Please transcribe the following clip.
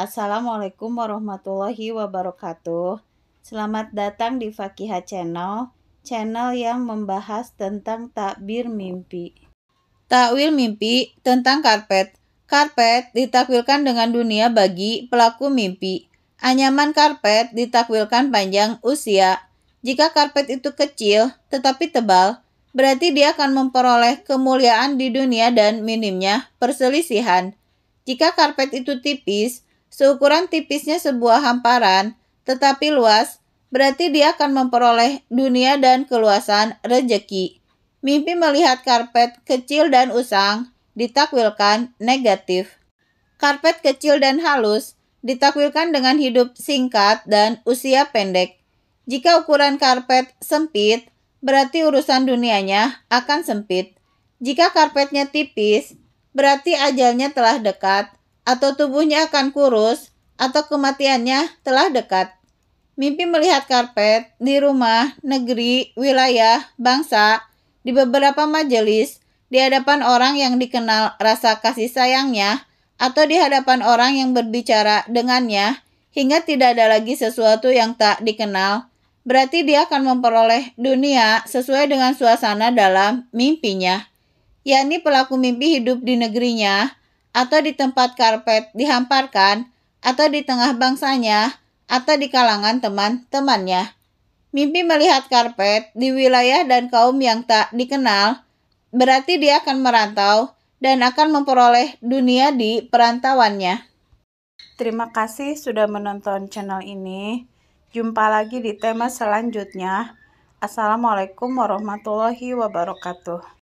Assalamualaikum warahmatullahi wabarakatuh. Selamat datang di Fakiha Channel, channel yang membahas tentang takbir mimpi. Takwil mimpi tentang karpet. Karpet ditakwilkan dengan dunia bagi pelaku mimpi. Anyaman karpet ditakwilkan panjang usia. Jika karpet itu kecil tetapi tebal, berarti dia akan memperoleh kemuliaan di dunia dan minimnya perselisihan. Jika karpet itu tipis, Seukuran tipisnya sebuah hamparan, tetapi luas, berarti dia akan memperoleh dunia dan keluasan rejeki. Mimpi melihat karpet kecil dan usang ditakwilkan negatif. Karpet kecil dan halus ditakwilkan dengan hidup singkat dan usia pendek. Jika ukuran karpet sempit, berarti urusan dunianya akan sempit. Jika karpetnya tipis, berarti ajalnya telah dekat atau tubuhnya akan kurus, atau kematiannya telah dekat. Mimpi melihat karpet di rumah, negeri, wilayah, bangsa, di beberapa majelis, di hadapan orang yang dikenal rasa kasih sayangnya, atau di hadapan orang yang berbicara dengannya, hingga tidak ada lagi sesuatu yang tak dikenal, berarti dia akan memperoleh dunia sesuai dengan suasana dalam mimpinya, yakni pelaku mimpi hidup di negerinya, atau di tempat karpet dihamparkan, atau di tengah bangsanya, atau di kalangan teman-temannya. Mimpi melihat karpet di wilayah dan kaum yang tak dikenal, berarti dia akan merantau dan akan memperoleh dunia di perantauannya. Terima kasih sudah menonton channel ini. Jumpa lagi di tema selanjutnya. Assalamualaikum warahmatullahi wabarakatuh.